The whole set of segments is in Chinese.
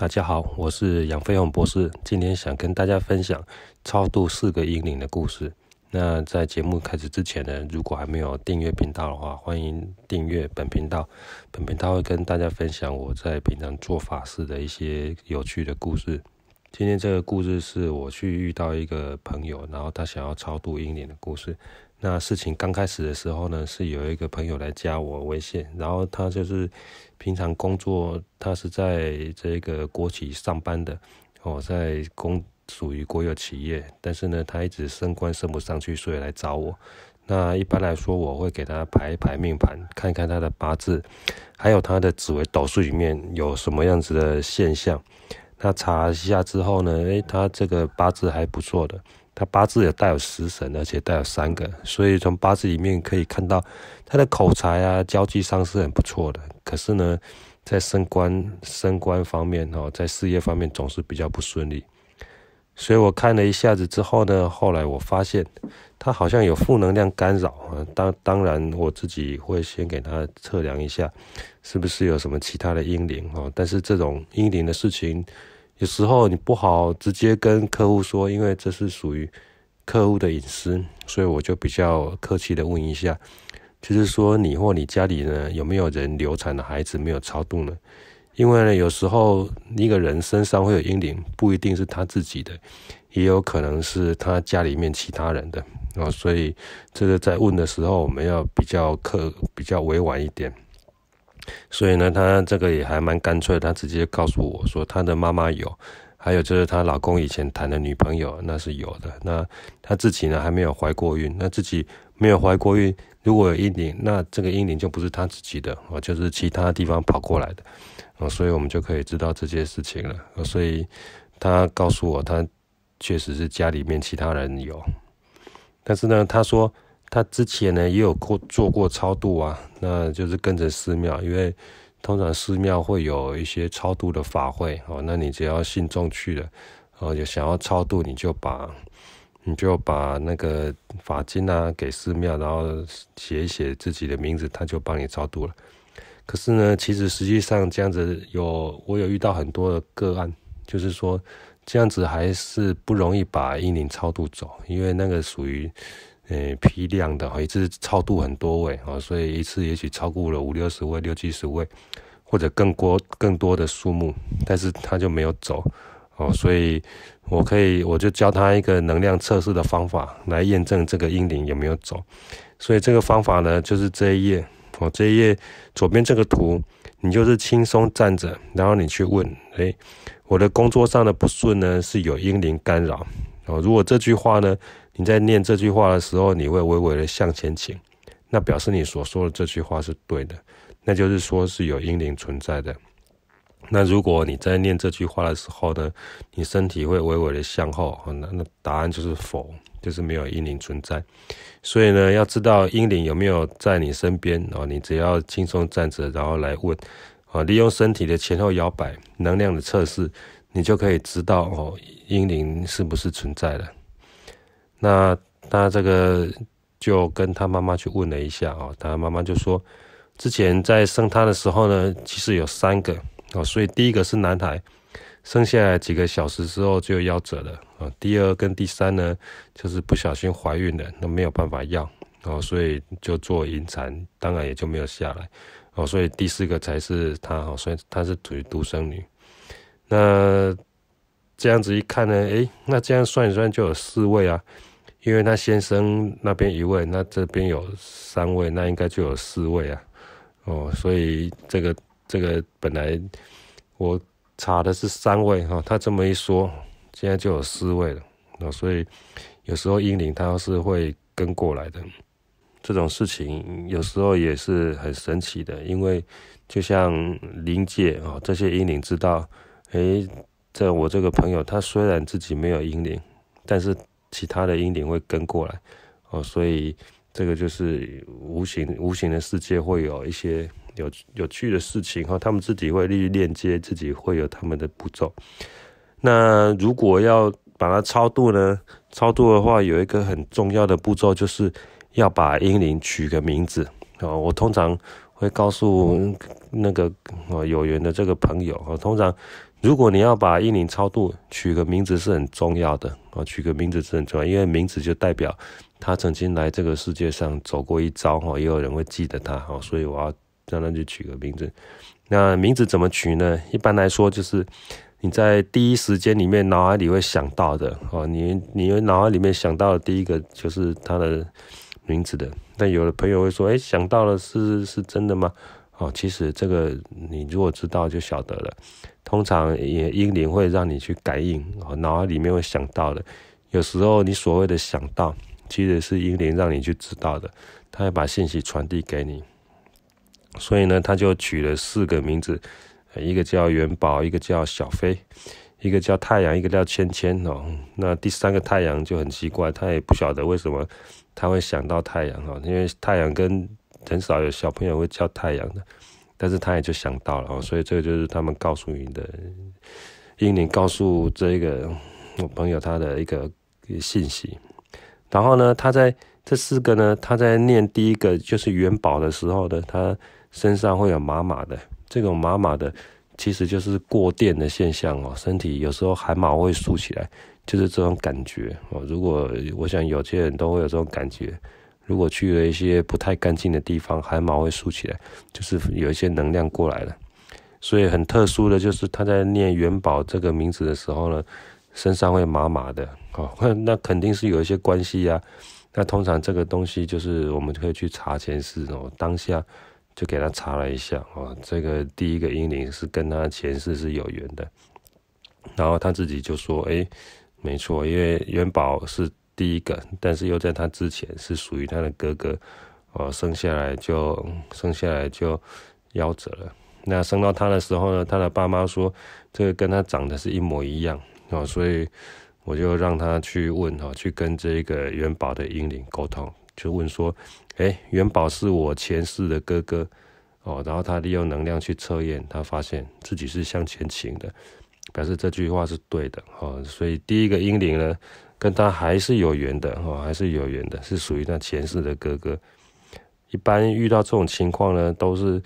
大家好，我是杨飞鸿博士，今天想跟大家分享超度四个英灵的故事。那在节目开始之前呢，如果还没有订阅频道的话，欢迎订阅本频道。本频道会跟大家分享我在平常做法事的一些有趣的故事。今天这个故事是我去遇到一个朋友，然后他想要超度英灵的故事。那事情刚开始的时候呢，是有一个朋友来加我微信，然后他就是平常工作，他是在这个国企上班的，哦，在公属于国有企业，但是呢，他一直升官升不上去，所以来找我。那一般来说，我会给他排一排命盘，看看他的八字，还有他的紫微斗数里面有什么样子的现象。那查一下之后呢，诶，他这个八字还不错的。他八字也带有食神，而且带有三个，所以从八字里面可以看到，他的口才啊、交际上是很不错的。可是呢，在升官升官方面哦，在事业方面总是比较不顺利。所以我看了一下子之后呢，后来我发现他好像有负能量干扰啊。当当然，我自己会先给他测量一下，是不是有什么其他的阴灵哦。但是这种阴灵的事情。有时候你不好直接跟客户说，因为这是属于客户的隐私，所以我就比较客气的问一下，就是说你或你家里呢有没有人流产的孩子没有超度呢？因为呢有时候一个人身上会有阴灵，不一定是他自己的，也有可能是他家里面其他人的，啊，所以这个在问的时候我们要比较客、比较委婉一点。所以呢，他这个也还蛮干脆，他直接告诉我说，他的妈妈有，还有就是她老公以前谈的女朋友那是有的。那他自己呢还没有怀过孕，那自己没有怀过孕，如果有阴灵，那这个阴灵就不是他自己的，哦，就是其他地方跑过来的，哦，所以我们就可以知道这件事情了。所以他告诉我，他确实是家里面其他人有，但是呢，他说。他之前呢也有过做过超度啊，那就是跟着寺庙，因为通常寺庙会有一些超度的法会哦。那你只要信众去了，哦，有想要超度，你就把你就把那个法经啊给寺庙，然后写一写自己的名字，他就帮你超度了。可是呢，其实实际上这样子有我有遇到很多的个案，就是说这样子还是不容易把阴灵超度走，因为那个属于。批量的，一次超度很多位所以一次也许超过了五六十位、六七十位，或者更多更多的数目，但是他就没有走哦，所以我可以我就教他一个能量测试的方法来验证这个阴灵有没有走。所以这个方法呢，就是这一页哦，这一页左边这个图，你就是轻松站着，然后你去问：诶，我的工作上的不顺呢，是有阴灵干扰哦？如果这句话呢？你在念这句话的时候，你会微微的向前倾，那表示你所说的这句话是对的，那就是说是有阴灵存在的。那如果你在念这句话的时候呢，你身体会微微的向后，那那答案就是否，就是没有阴灵存在。所以呢，要知道阴灵有没有在你身边，哦，你只要轻松站着，然后来问，啊，利用身体的前后摇摆能量的测试，你就可以知道哦，阴灵是不是存在的。那他这个就跟他妈妈去问了一下哦，他妈妈就说，之前在生他的时候呢，其实有三个哦，所以第一个是男孩，生下来几个小时之后就夭折了啊。第二跟第三呢，就是不小心怀孕了，那没有办法要哦，所以就做引产，当然也就没有下来哦，所以第四个才是他哦，所以他是属于独生女。那这样子一看呢，哎，那这样算一算就有四位啊。因为他先生那边一位，那这边有三位，那应该就有四位啊。哦，所以这个这个本来我查的是三位哈，他这么一说，现在就有四位了。哦，所以有时候阴灵他是会跟过来的，这种事情有时候也是很神奇的。因为就像灵界啊，这些阴灵知道，诶，在我这个朋友他虽然自己没有阴灵，但是。其他的阴灵会跟过来，哦，所以这个就是无形无形的世界会有一些有有趣的事情，哦，他们自己会立链接，自己会有他们的步骤。那如果要把它超度呢？超度的话，有一个很重要的步骤，就是要把阴灵取个名字。哦，我通常会告诉那个有缘的这个朋友，哦，通常。如果你要把阴灵超度，取个名字是很重要的啊，取个名字是很重要，因为名字就代表他曾经来这个世界上走过一遭哈，也有人会记得他哈，所以我要让他去取个名字。那名字怎么取呢？一般来说就是你在第一时间里面脑海里会想到的啊，你你脑海里面想到的第一个就是他的名字的。但有的朋友会说，哎，想到了是是真的吗？哦，其实这个你如果知道就晓得了。通常也英灵会让你去感应，哦，脑海里面会想到的。有时候你所谓的想到，其实是英灵让你去知道的，他会把信息传递给你。所以呢，他就取了四个名字，一个叫元宝，一个叫小飞，一个叫太阳，一个叫芊芊哦。那第三个太阳就很奇怪，他也不晓得为什么他会想到太阳哦，因为太阳跟。很少有小朋友会叫太阳的，但是他也就想到了哦，所以这个就是他们告诉你的，英灵告诉这个我朋友他的一个信息。然后呢，他在这四个呢，他在念第一个就是元宝的时候呢，他身上会有麻麻的，这种麻麻的其实就是过电的现象哦，身体有时候汗毛会竖起来，就是这种感觉哦。如果我想，有些人都会有这种感觉。如果去了一些不太干净的地方，汗毛会竖起来，就是有一些能量过来了。所以很特殊的就是他在念元宝这个名字的时候呢，身上会麻麻的。哦，那肯定是有一些关系呀。那通常这个东西就是我们可以去查前世哦。当下就给他查了一下哦，这个第一个英灵是跟他前世是有缘的。然后他自己就说：“哎，没错，因为元宝是。”第一个，但是又在他之前，是属于他的哥哥，哦，生下来就生下来就夭折了。那生到他的时候呢，他的爸妈说这个跟他长得是一模一样，哦，所以我就让他去问，哦，去跟这个元宝的英灵沟通，就问说，哎，元宝是我前世的哥哥，哦，然后他利用能量去测验，他发现自己是向前倾的，表示这句话是对的，哦，所以第一个英灵呢。跟他还是有缘的哦，还是有缘的，是属于他前世的哥哥。一般遇到这种情况呢，都是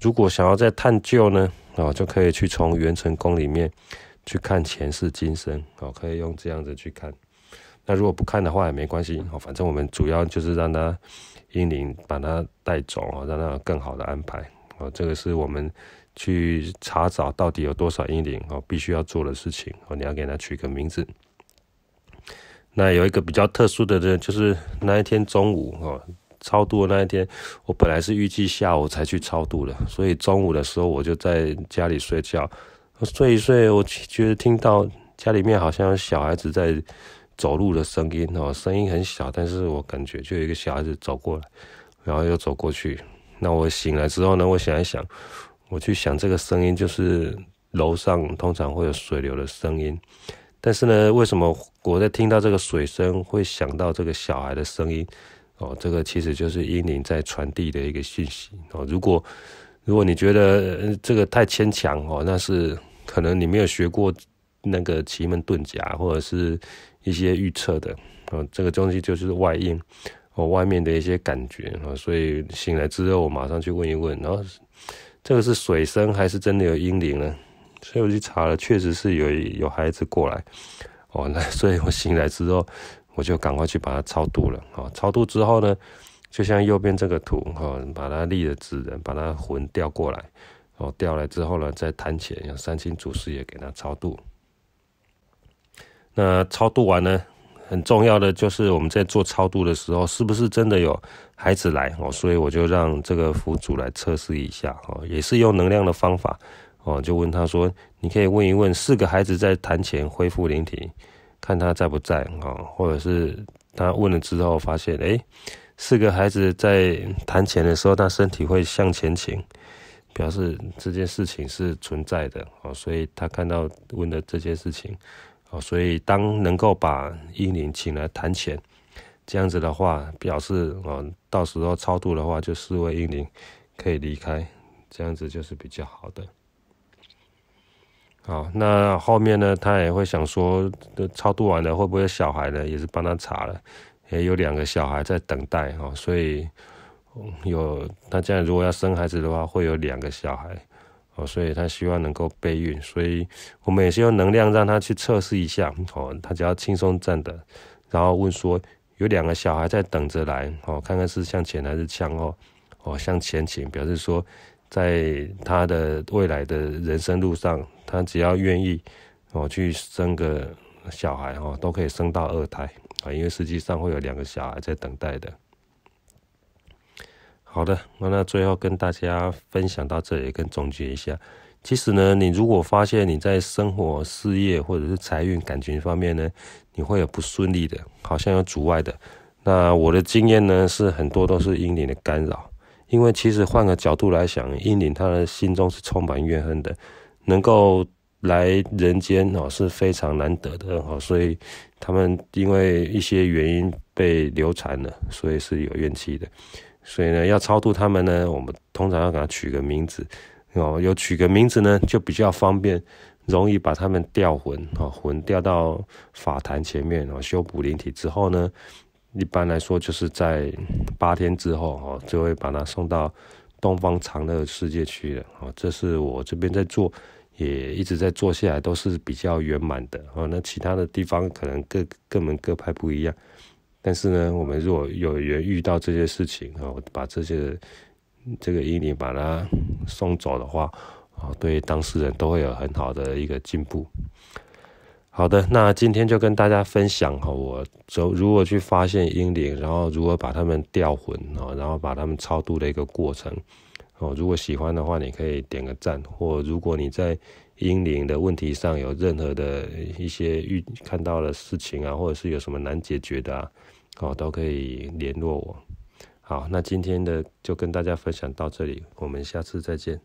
如果想要再探究呢，哦，就可以去从元辰宫里面去看前世今生，哦，可以用这样子去看。那如果不看的话也没关系，哦，反正我们主要就是让他英灵把他带走哦，让他更好的安排。哦，这个是我们去查找到底有多少英灵哦，必须要做的事情。哦，你要给他取个名字。那有一个比较特殊的，呢，就是那一天中午哦，超度的那一天，我本来是预计下午才去超度的，所以中午的时候我就在家里睡觉，我睡一睡，我觉得听到家里面好像有小孩子在走路的声音哦，声音很小，但是我感觉就有一个小孩子走过来，然后又走过去。那我醒来之后呢，我想一想，我去想这个声音就是楼上通常会有水流的声音。但是呢，为什么我在听到这个水声会想到这个小孩的声音？哦，这个其实就是阴灵在传递的一个讯息哦。如果如果你觉得这个太牵强哦，那是可能你没有学过那个奇门遁甲，或者是一些预测的啊。这个东西就是外因哦，外面的一些感觉啊。所以醒来之后，我马上去问一问，然后这个是水声还是真的有阴灵呢？所以我去查了，确实是有有孩子过来哦。那所以我醒来之后，我就赶快去把它超度了啊。超度之后呢，就像右边这个图哈，把它立了纸人，把他魂调过来哦。调来之后呢，再坛前让三清祖师也给他超度。那超度完呢，很重要的就是我们在做超度的时候，是不是真的有孩子来哦？所以我就让这个佛祖来测试一下哦，也是用能量的方法。哦，就问他说：“你可以问一问四个孩子在谈钱恢复灵体，看他在不在啊？或者是他问了之后发现，哎，四个孩子在谈钱的时候，他身体会向前倾，表示这件事情是存在的哦。所以他看到问的这件事情哦，所以当能够把英灵请来谈钱这样子的话，表示哦，到时候超度的话，就四位英灵可以离开，这样子就是比较好的。”好，那后面呢？他也会想说，超度完了会不会小孩呢？也是帮他查了，也有两个小孩在等待哦，所以有他这样如果要生孩子的话，会有两个小孩哦，所以他希望能够备孕，所以我们也是用能量让他去测试一下哦，他只要轻松站的，然后问说有两个小孩在等着来哦，看看是向前还是向后哦，向前倾，表示说。在他的未来的人生路上，他只要愿意，哦，去生个小孩哈，都可以生到二胎啊，因为实际上会有两个小孩在等待的。好的，那那最后跟大家分享到这里，跟总结一下，其实呢，你如果发现你在生活、事业或者是财运、感情方面呢，你会有不顺利的，好像有阻碍的，那我的经验呢，是很多都是因你的干扰。因为其实换个角度来想，阴灵他的心中是充满怨恨的，能够来人间哦是非常难得的哦，所以他们因为一些原因被流产了，所以是有怨气的。所以呢，要超度他们呢，我们通常要给他取个名字哦，有取个名字呢就比较方便，容易把他们调魂哦，魂调到法坛前面哦，修补灵体之后呢。一般来说，就是在八天之后，哦，就会把它送到东方长乐世界区了哦，这是我这边在做，也一直在做下来，都是比较圆满的，哦，那其他的地方可能各各门各派不一样，但是呢，我们如果有缘遇到这些事情，哦，把这些这个阴灵把它送走的话，哦，对当事人都会有很好的一个进步。好的，那今天就跟大家分享哈，我走如何去发现阴灵，然后如何把他们调魂啊，然后把他们超度的一个过程哦。如果喜欢的话，你可以点个赞。或如果你在阴灵的问题上有任何的一些遇看到的事情啊，或者是有什么难解决的啊，哦都可以联络我。好，那今天的就跟大家分享到这里，我们下次再见。